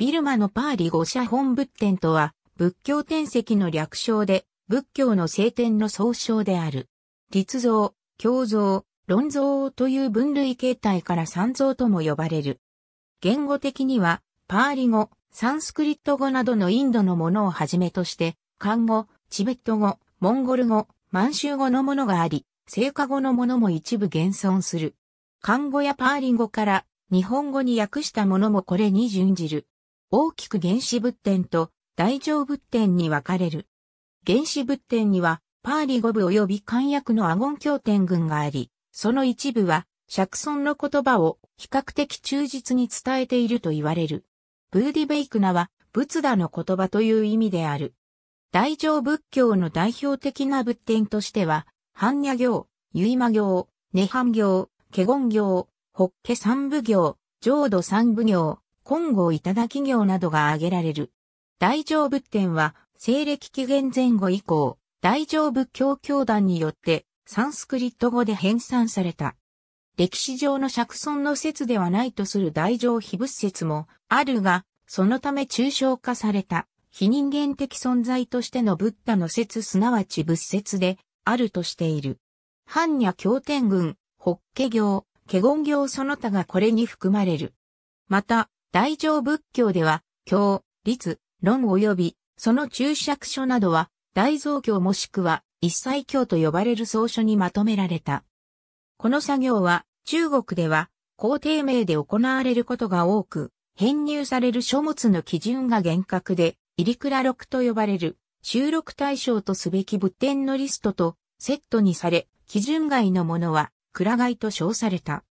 ビルマのパーリ五社本仏典とは、仏教典籍の略称で、仏教の聖典の総称である。立像、教像、論像という分類形態から三像とも呼ばれる。言語的には、パーリ語、サンスクリット語などのインドのものをはじめとして、漢語、チベット語、モンゴル語、満州語のものがあり、聖火語のものも一部現存する。漢語やパーリ語から日本語に訳したものもこれに準じる。大きく原始仏典と大乗仏典に分かれる。原始仏典にはパーリ語部及び漢訳のアゴン経典群があり、その一部は釈尊の言葉を比較的忠実に伝えていると言われる。ブーディベイクナは仏陀の言葉という意味である。大乗仏教の代表的な仏典としては、般若行、結馬行、涅槃行、華厳行、法華三部行、浄土三部行、金剛いただき業などが挙げられる。大乗仏典は、西暦紀元前後以降、大乗仏教教団によって、サンスクリット語で編纂された。歴史上の釈尊の説ではないとする大乗非仏説もあるが、そのため抽象化された、非人間的存在としてのブッダの説すなわち仏説で、あるとしている。般若経典群、法華経、華厳経その他がこれに含まれる。また、大乗仏教では、教、律、論及び、その注釈書などは、大蔵教もしくは、一切教と呼ばれる草書にまとめられた。この作業は、中国では、皇帝名で行われることが多く、編入される書物の基準が厳格で、入倉録と呼ばれる、収録対象とすべき仏典のリストと、セットにされ、基準外のものは、蔵外と称された。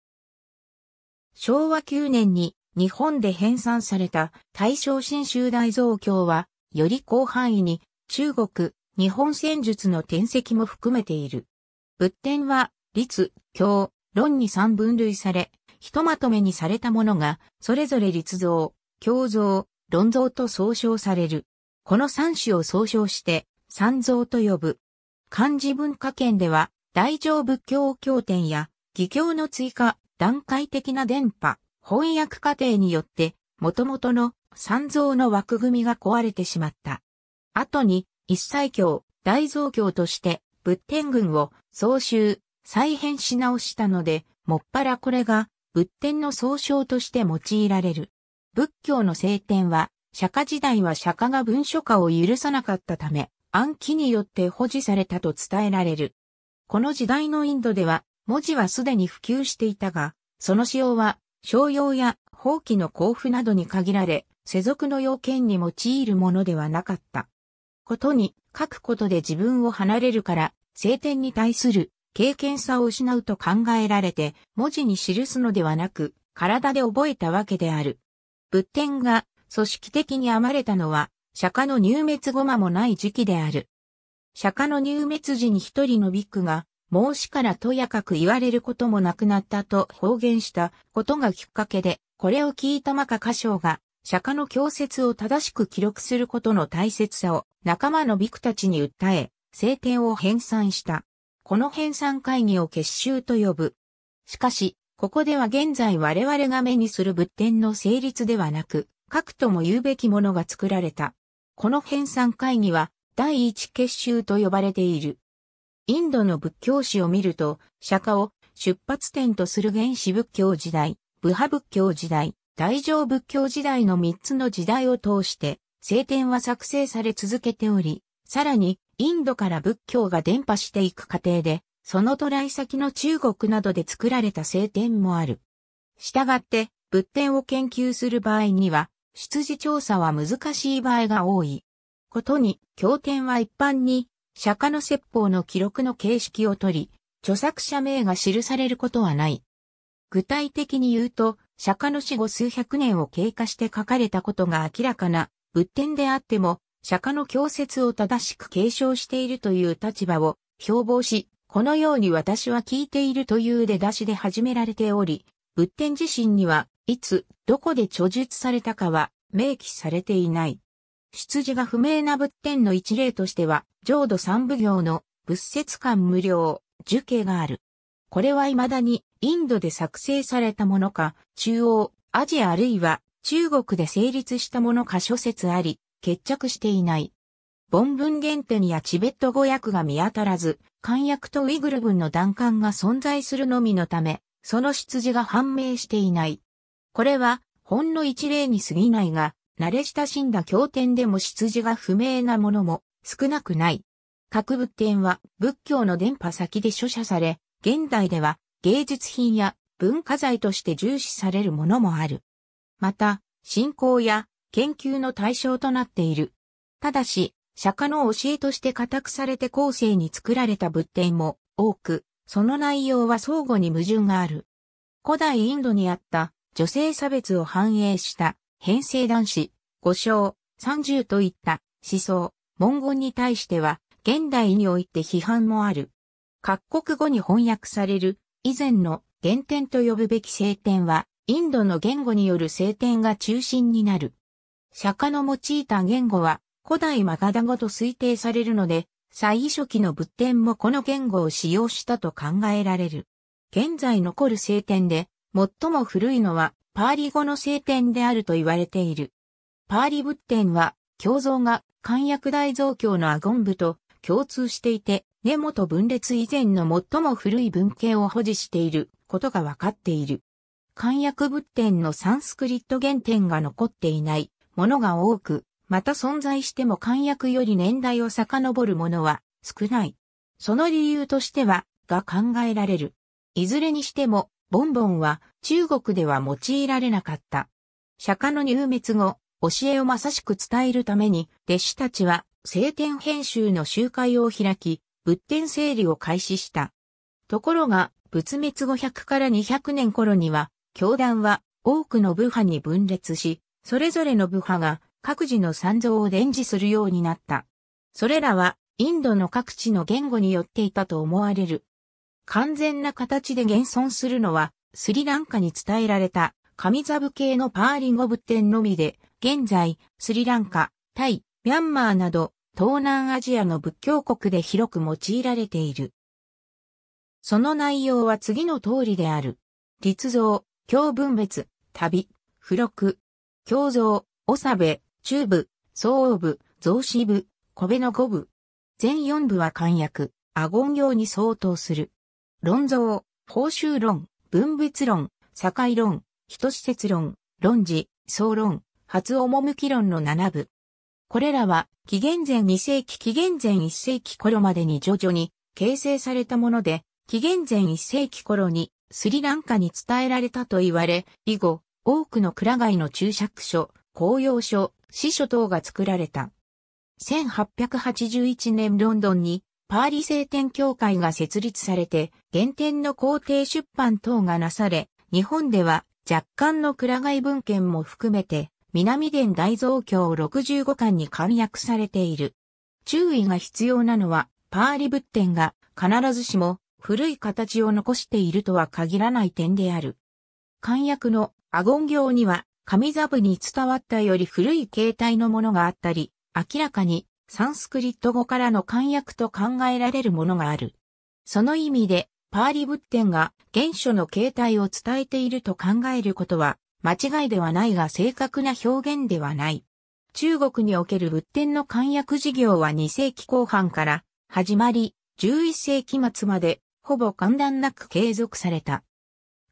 昭和9年に日本で編纂された大正新州大蔵経は、より広範囲に中国、日本戦術の転籍も含めている。仏典は、律、教、論に3分類され、ひとまとめにされたものが、それぞれ律像、教像、論像と総称される。この三種を総称して、三像と呼ぶ。漢字文化圏では、大乗仏教経典や、義教の追加、段階的な伝播、翻訳過程によって、元々の三蔵の枠組みが壊れてしまった。後に、一切教、大蔵教として、仏典群を総集、再編し直したので、もっぱらこれが、仏典の総称として用いられる。仏教の聖典は、釈迦時代は釈迦が文書化を許さなかったため、暗記によって保持されたと伝えられる。この時代のインドでは、文字はすでに普及していたが、その使用は商用や法規の交付などに限られ、世俗の要件に用いるものではなかった。ことに、書くことで自分を離れるから、聖典に対する経験さを失うと考えられて、文字に記すのではなく、体で覚えたわけである。仏典が組織的に編まれたのは、釈迦の入滅後間もない時期である。釈迦の入滅時に一人のビッグが孟子からとやかく言われることもなくなったと方言したことがきっかけで、これを聞いたまか歌唱が、釈迦の教説を正しく記録することの大切さを仲間のビクたちに訴え、聖典を編纂した。この編纂会議を結集と呼ぶ。しかし、ここでは現在我々が目にする仏典の成立ではなく、核とも言うべきものが作られた。この編纂会議は、第一結集と呼ばれている。インドの仏教史を見ると、釈迦を出発点とする原始仏教時代、部派仏教時代、大乗仏教時代の3つの時代を通して、聖典は作成され続けており、さらに、インドから仏教が伝播していく過程で、その渡来先の中国などで作られた聖典もある。したがって、仏典を研究する場合には、出自調査は難しい場合が多い。ことに、経典は一般に釈迦の説法の記録の形式をとり、著作者名が記されることはない。具体的に言うと、釈迦の死後数百年を経過して書かれたことが明らかな仏典であっても、釈迦の教説を正しく継承しているという立場を標榜し、このように私は聞いているという出だしで始められており、仏典自身には、いつ、どこで著述されたかは明記されていない。出自が不明な仏典の一例としては、浄土三部行の仏説館無料、受刑がある。これは未だにインドで作成されたものか、中央、アジアあるいは中国で成立したものか諸説あり、決着していない。梵文原点やチベット語訳が見当たらず、漢訳とウイグル文の断階が存在するのみのため、その出自が判明していない。これは、ほんの一例に過ぎないが、慣れ親しんだ経典でも出自が不明なものも少なくない。各仏典は仏教の伝播先で書写され、現代では芸術品や文化財として重視されるものもある。また、信仰や研究の対象となっている。ただし、釈迦の教えとして固くされて後世に作られた仏典も多く、その内容は相互に矛盾がある。古代インドにあった女性差別を反映した編成男子、五章、三十といった思想、文言に対しては、現代において批判もある。各国語に翻訳される、以前の原点と呼ぶべき聖典は、インドの言語による聖典が中心になる。釈迦の用いた言語は、古代マガダ語と推定されるので、最初期の仏典もこの言語を使用したと考えられる。現在残る聖典で、最も古いのはパーリ語の聖典であると言われている。パーリ仏典は、経像が漢訳大造教のアゴン部と共通していて、根本分裂以前の最も古い文献を保持していることが分かっている。漢訳仏典のサンスクリット原点が残っていないものが多く、また存在しても漢訳より年代を遡るものは少ない。その理由としては、が考えられる。いずれにしても、ボンボンは中国では用いられなかった。釈迦の入滅後、教えをまさしく伝えるために、弟子たちは聖典編集の集会を開き、仏典整理を開始した。ところが、仏滅後100から200年頃には、教団は多くの部派に分裂し、それぞれの部派が各自の三蔵を伝授するようになった。それらは、インドの各地の言語によっていたと思われる完全な形で現存するのは、スリランカに伝えられた、神ザブ系のパーリン語仏典のみで、現在、スリランカ、タイ、ミャンマーなど、東南アジアの仏教国で広く用いられている。その内容は次の通りである。立像、教分別、旅、付録、教像、おさべ、中部、総部、増子部、小部の五部。全四部は漢訳、アゴン行に相当する。論像、報酬論、分別論、境論、人施設論、論事、総論、初趣論の7部。これらは、紀元前2世紀紀元前1世紀頃までに徐々に形成されたもので、紀元前1世紀頃にスリランカに伝えられたと言われ、以後、多くの蔵外の注釈書、公用書、司書等が作られた。1881年ロンドンにパーリ聖典協会が設立されて、原典の皇帝出版等がなされ、日本では若干の蔵外文献も含めて、南伝大蔵経65巻に簡約されている。注意が必要なのは、パーリ仏典が必ずしも古い形を残しているとは限らない点である。簡約のアゴン行には、神座部に伝わったより古い形態のものがあったり、明らかにサンスクリット語からの簡訳と考えられるものがある。その意味で、パーリ仏典が原書の形態を伝えていると考えることは間違いではないが正確な表現ではない。中国における仏典の簡約事業は2世紀後半から始まり、11世紀末までほぼ簡単なく継続された。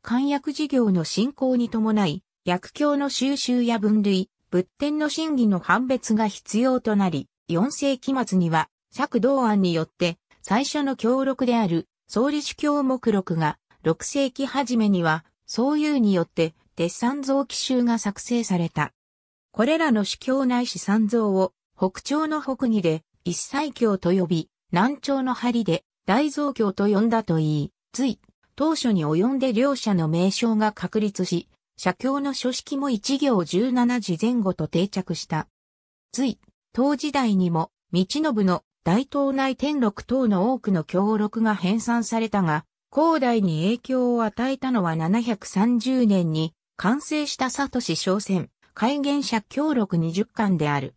簡約事業の進行に伴い、薬教の収集や分類、仏典の真偽の判別が必要となり、4世紀末には、釈道案によって、最初の協録である、総理主教目録が、6世紀初めには、総うによって、鉄三蔵奇襲が作成された。これらの主教内史三蔵を、北朝の北義で、一切教と呼び、南朝の針で、大蔵教と呼んだといい、つい、当初に及んで両者の名称が確立し、社教の書式も一行十七字前後と定着した。つい、唐時代にも、道信の大東内天禄等の多くの経録が編纂されたが、後代に影響を与えたのは730年に完成した佐都市商船、改元社協録20巻である。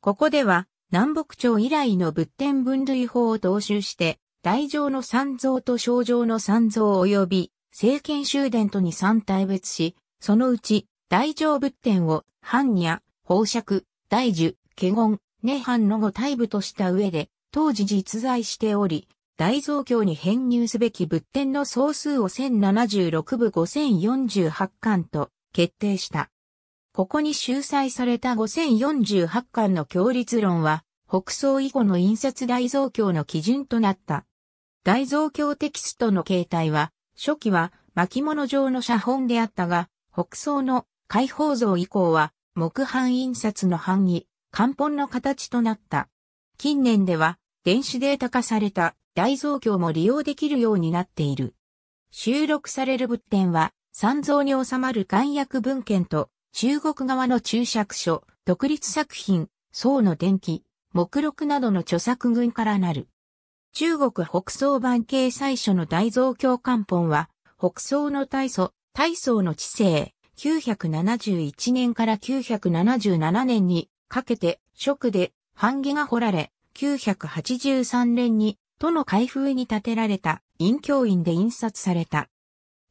ここでは、南北朝以来の仏典分類法を踏襲して、大乗の三蔵と小乗の三蔵及び、政権修伝とに三体別し、そのうち、大乗仏典を、般若、宝釈、大樹、華厳、涅槃の五体部とした上で、当時実在しており、大蔵経に編入すべき仏典の総数を1076部5048巻と決定した。ここに収載された5048巻の協立論は、北宋以後の印刷大蔵経の基準となった。大蔵経テキストの形態は、初期は巻物状の写本であったが、北宋の解放像以降は、木版印刷の版に漢本の形となった。近年では電子データ化された大蔵経も利用できるようになっている。収録される仏典は、三蔵に収まる漢訳文献と、中国側の注釈書、独立作品、宋の伝記、目録などの著作群からなる。中国北宋版掲載書の大蔵経漢本は、北宋の大祖、大宋の治世、971年から977年にかけて、食で、版木が掘られ、983年に、都の開封に建てられた、陰教院で印刷された。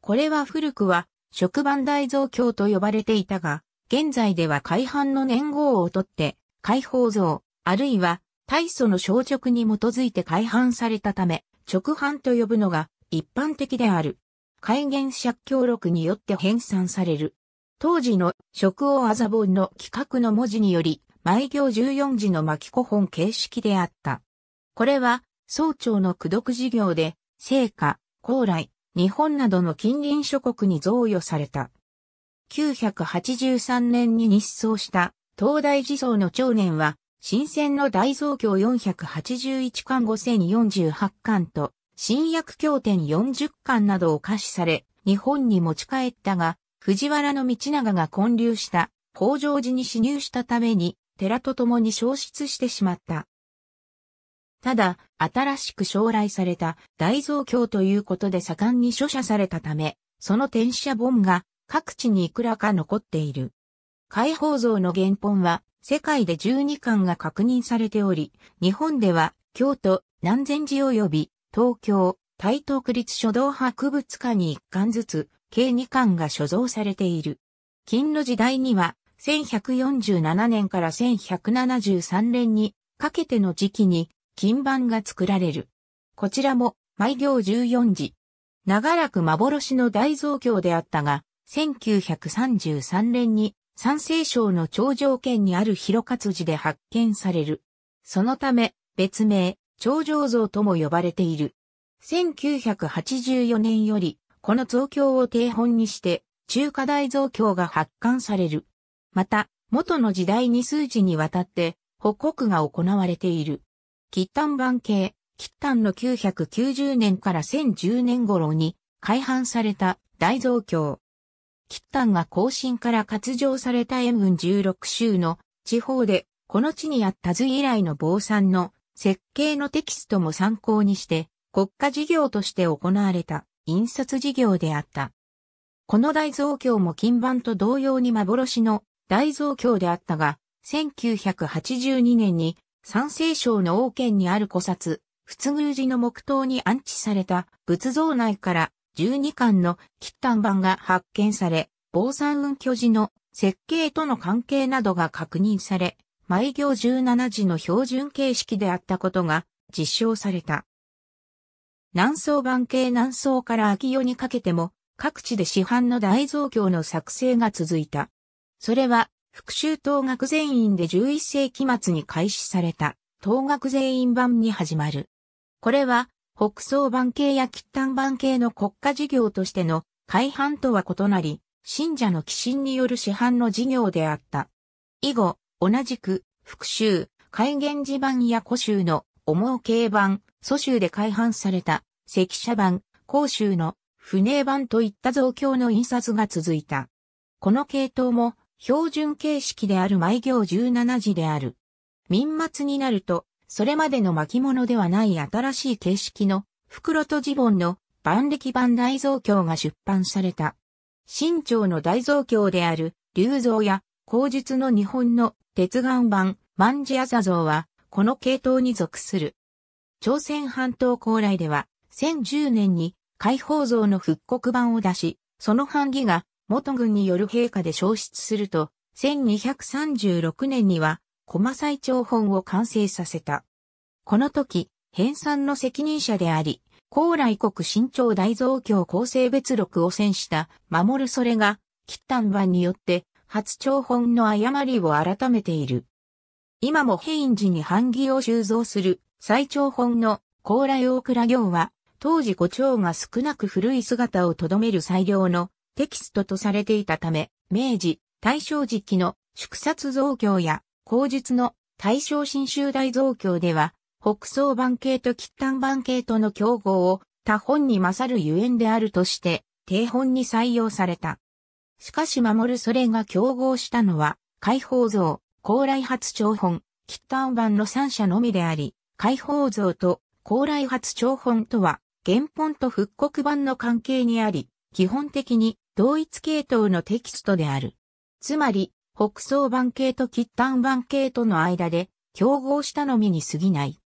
これは古くは、職番大蔵経と呼ばれていたが、現在では改版の年号をとって、解放像、あるいは、大祖の小直に基づいて改版されたため、直版と呼ぶのが一般的である。改元借協録によって編纂される。当時の食王あざぼんの企画の文字により、毎行14字の巻古本形式であった。これは、総長の駆読事業で、聖火、高麗、日本などの近隣諸国に贈与された。983年に日葬した東大寺僧の長年は、新鮮の大蔵経481巻5048巻と、新薬経典40巻などを可視され、日本に持ち帰ったが、藤原道長が建立した、北条寺に侵入したために、寺と共に消失してしまった。ただ、新しく将来された大蔵経ということで盛んに書写されたため、その転写本が各地にいくらか残っている。解放像の原本は世界で12巻が確認されており、日本では京都、南禅寺及び東京、台東区立書道博物館に1巻ずつ、計2巻が所蔵されている。金の時代には1147年から1173年にかけての時期に金板が作られる。こちらも毎行14時。長らく幻の大蔵経であったが、1933年に山西省の頂上圏にある広勝寺で発見される。そのため、別名、頂上像とも呼ばれている。1984年より、この造経を定本にして、中華大造経が発刊される。また、元の時代に数字にわたって、報告が行われている。タン版系、タンの990年から1010年頃に、改版された大増強。タンが更新から割上された塩分16州の地方で、この地にあった図以来の坊さんの設計のテキストも参考にして、国家事業として行われた印刷事業であった。この大増強も金版と同様に幻の大蔵経であったが、1982年に山西省の王県にある古刹、仏宮寺の木刀に安置された仏像内から12巻の喫丹版が発見され、坊山雲居寺の設計との関係などが確認され、毎行17時の標準形式であったことが実証された。南宋版系南宋から秋夜にかけても各地で市販の大蔵経の作成が続いた。それは、復讐党学全員で11世紀末に開始された、党学全員版に始まる。これは、北総版系や喫炭版系の国家事業としての改版とは異なり、信者の寄進による市販の事業であった。以後、同じく、復讐、改元寺版や古州の重慶版、蘇州で改版された、赤社版、甲州の船版といった増強の印刷が続いた。この系統も標準形式である毎行17字である。民末になると、それまでの巻物ではない新しい形式の袋とジボンの万歴版大蔵経が出版された。新朝の大蔵経である竜蔵や口述の日本の鉄眼版万字朝像はこの系統に属する。朝鮮半島高麗では1010年に解放像の復刻版を出し、その版木が元軍による陛下で消失すると、1236年には、駒最長本を完成させた。この時、編纂の責任者であり、高麗国新朝大増強構成別録を選した、守るそれが、吉丹版によって、初長本の誤りを改めている。今も平院寺に版木を収蔵する、最長本の高麗大倉行は、当時古長が少なく古い姿をとどめる最良のテキストとされていたため、明治、大正時期の祝殺造強や、後述の大正新州大造強では、北総版系と喫丹版系との競合を他本に勝るゆえんであるとして、定本に採用された。しかし守るそれが競合したのは、解放像、高麗発長本、喫丹版の三者のみであり、解放像と高麗発長本とは、原本と復刻版の関係にあり、基本的に同一系統のテキストである。つまり、北総版系と喫端版系との間で競合したのみに過ぎない。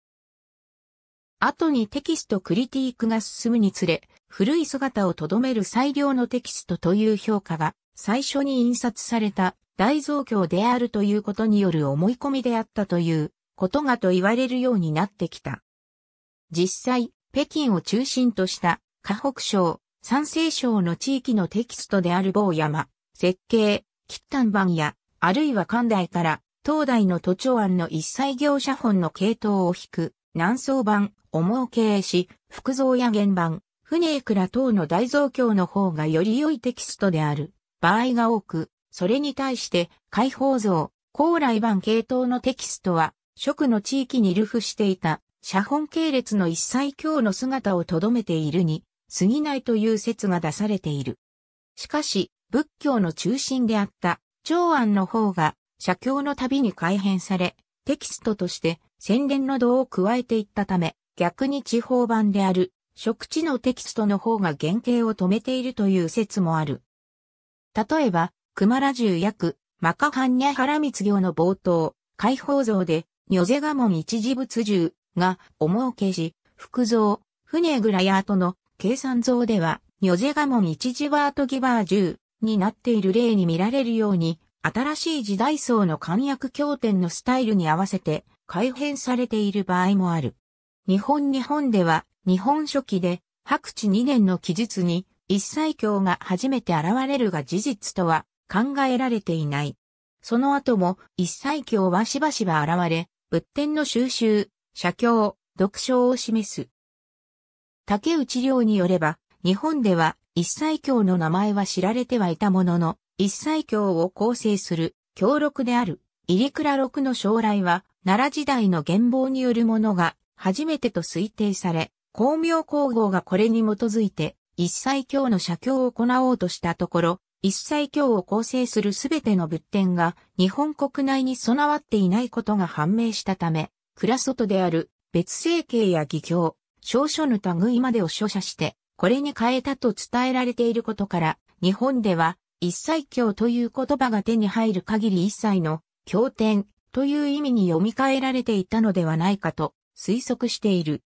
後にテキストクリティークが進むにつれ、古い姿をとどめる最良のテキストという評価が最初に印刷された大増強であるということによる思い込みであったということがと言われるようになってきた。実際、北京を中心とした河北省、山西省の地域のテキストである某山、設計、吉丹版や、あるいは関代から、東大の都庁案の一切業者本の系統を引く、南宋版、重を経し、福造や原版、船倉等の大造教の方がより良いテキストである場合が多く、それに対して解放像、高来版系統のテキストは、職の地域に流布していた、写本系列の一切教の姿をとどめているに、過ぎないという説が出されている。しかし、仏教の中心であった長安の方が写経の度に改変され、テキストとして宣伝の度を加えていったため、逆に地方版である食地のテキストの方が原型を止めているという説もある。例えば、熊良獣役、マカハンニャハ原光行の冒頭、解放像で、ニョゼガモン一時仏獣が、重うけし、福蔵、船ぐらや後の計算像では、ニョゼガモン1ジワートギバー10になっている例に見られるように、新しい時代層の簡約経典のスタイルに合わせて改変されている場合もある。日本日本では、日本書紀で、白地2年の記述に、一切教が初めて現れるが事実とは考えられていない。その後も一切教はしばしば現れ、仏典の収集、写経、読書を示す。竹内亮によれば、日本では一切教の名前は知られてはいたものの、一切経を構成する教録である、入倉六の将来は、奈良時代の原貌によるものが初めてと推定され、光明皇后がこれに基づいて、一切教の写経を行おうとしたところ、一切経を構成するすべての仏典が日本国内に備わっていないことが判明したため、蔵外である別姓形や義教、ぬ書の類までを書写して、これに変えたと伝えられていることから、日本では、一切経という言葉が手に入る限り一切の経典という意味に読み替えられていたのではないかと推測している。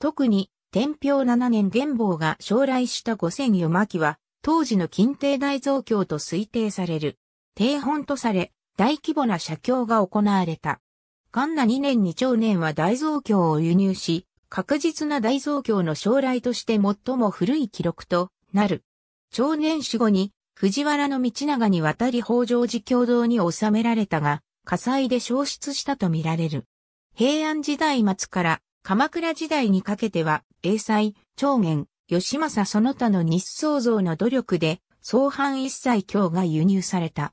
特に、天平七年元宝が将来した五千余巻は、当時の近帝大造教と推定される。定本とされ、大規模な写経が行われた。漢那二年に長年は大造教を輸入し、確実な大増強の将来として最も古い記録となる。長年死後に藤原道長に渡り北条寺教堂に収められたが、火災で消失したとみられる。平安時代末から鎌倉時代にかけては、英才、長元、吉政その他の日創造の努力で、総藩一切教が輸入された。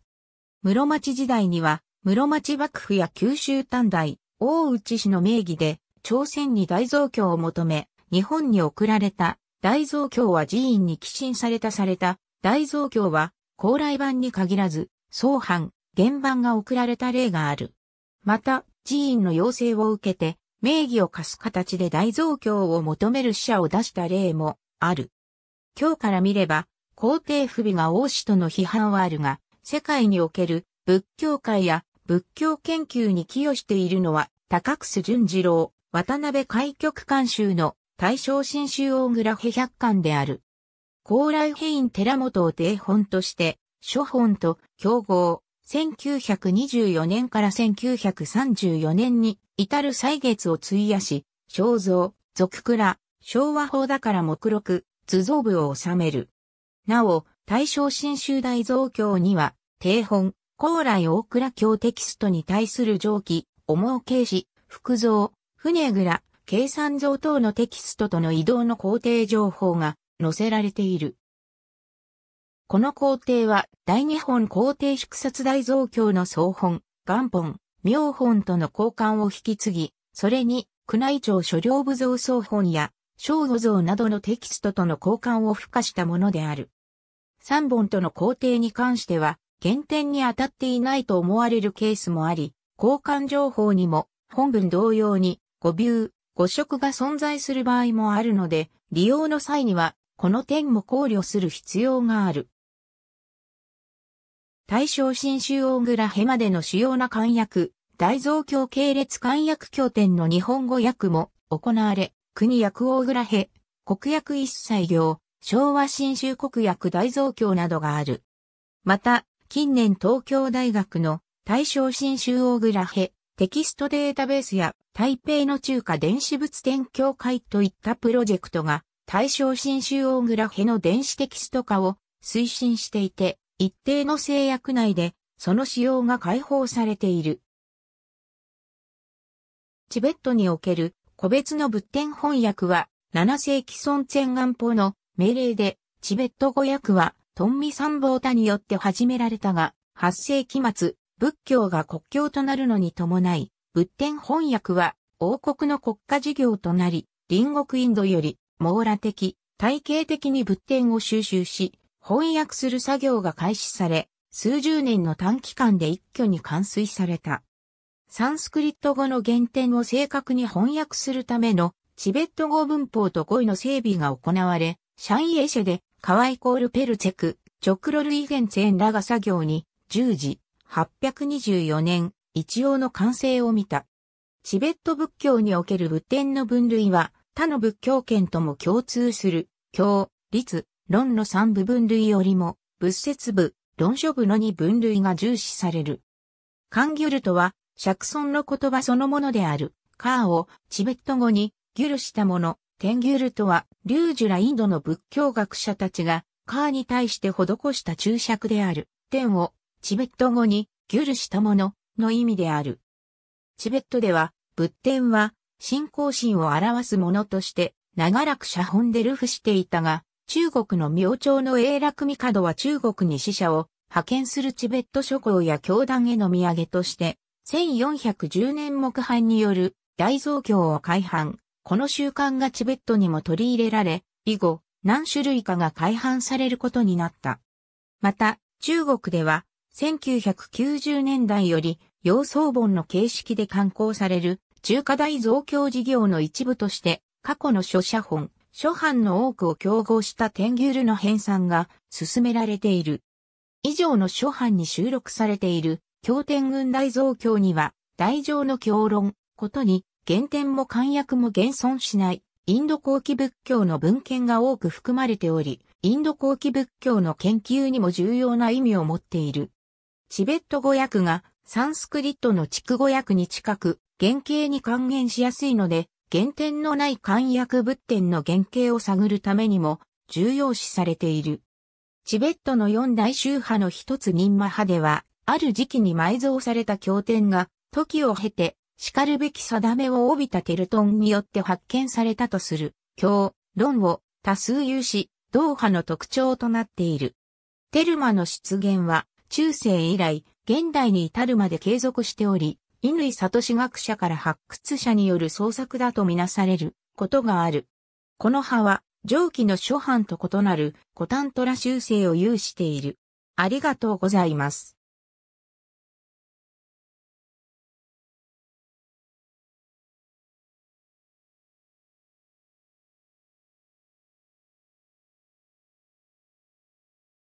室町時代には、室町幕府や九州短大、大内氏の名義で、朝鮮に大蔵経を求め、日本に送られた大蔵経は寺院に寄進されたされた大蔵経は高麗版に限らず、総版、原版が送られた例がある。また、寺院の要請を受けて、名義を貸す形で大蔵経を求める使者を出した例もある。今日から見れば、皇帝不備が王子との批判はあるが、世界における仏教界や仏教研究に寄与しているのは高楠淳次郎、渡辺開局監修の大正新州大倉平百巻である。高麗平院寺本を定本として、諸本と競合、1924年から1934年に至る歳月を費やし、肖像、俗倉、昭和法だから目録、図像部を収める。なお、大正新州大蔵経には、定本、高麗大倉経テキストに対する上記、重う軽し、福蔵、船蔵、計算像等のテキストとの移動の工程情報が載せられている。この工程は、大日本工程縮冊大増強の総本、元本、妙本との交換を引き継ぎ、それに、宮内庁所領部像総本や、小五像などのテキストとの交換を付加したものである。3本との工程に関しては、原点に当たっていないと思われるケースもあり、交換情報にも、本文同様に、誤謬、誤色が存在する場合もあるので、利用の際には、この点も考慮する必要がある。対象新州大蔵へヘまでの主要な漢訳、大蔵経系列漢訳協典の日本語訳も行われ、国役大蔵へヘ、国訳一切行、昭和新州国訳大蔵経などがある。また、近年東京大学の大正新州大蔵ヘ、テキストデータベースや台北の中華電子物展協会といったプロジェクトが対象新州大グラフェの電子テキスト化を推進していて、一定の制約内でその使用が解放されている。チベットにおける個別の物典翻訳は7世紀孫千元法の命令でチベット語訳はトンミ三謀他によって始められたが8世紀末仏教が国教となるのに伴い、仏典翻訳は王国の国家事業となり、隣国インドより網羅的、体系的に仏典を収集し、翻訳する作業が開始され、数十年の短期間で一挙に完遂された。サンスクリット語の原点を正確に翻訳するためのチベット語文法と語彙の整備が行われ、シャンイエシェで、カワイコールペルチェク、チョクロルイゲンツェンらが作業に従事。824年、一応の完成を見た。チベット仏教における仏典の分類は、他の仏教圏とも共通する、教、律、論の三部分類よりも、仏説部、論書部の二分類が重視される。カンギュルとは、釈尊の言葉そのものである、カーをチベット語にギュルしたもの、テンギュルとは、リュージュラインドの仏教学者たちが、カーに対して施した注釈である、テンをチベット語に、ギュルしたもの、の意味である。チベットでは、仏典は、信仰心を表すものとして、長らく写本で流布していたが、中国の明朝の永楽帝は中国に使者を派遣するチベット諸侯や教団への土産として、1410年木版による大蔵経を改版。この習慣がチベットにも取り入れられ、以後、何種類かが改版されることになった。また、中国では、1990年代より、洋装本の形式で刊行される、中華大増強事業の一部として、過去の書写本、諸版の多くを競合したテンギュルの編纂が進められている。以上の諸版に収録されている、経典軍大増強には、大乗の教論、ことに、原典も簡約も現存しない、インド後期仏教の文献が多く含まれており、インド後期仏教の研究にも重要な意味を持っている。チベット語訳がサンスクリットの地区語訳に近く、原型に還元しやすいので、原点のない漢訳仏典の原型を探るためにも重要視されている。チベットの四大宗派の一つ任魔派では、ある時期に埋蔵された経典が、時を経て、かるべき定めを帯びたテルトンによって発見されたとする、教、論を多数有し、同派の特徴となっている。テルマの出現は、中世以来、現代に至るまで継続しており、乾聡学者から発掘者による創作だとみなされることがある。この葉は、上記の諸版と異なる古丹虎修正を有している。ありがとうございます。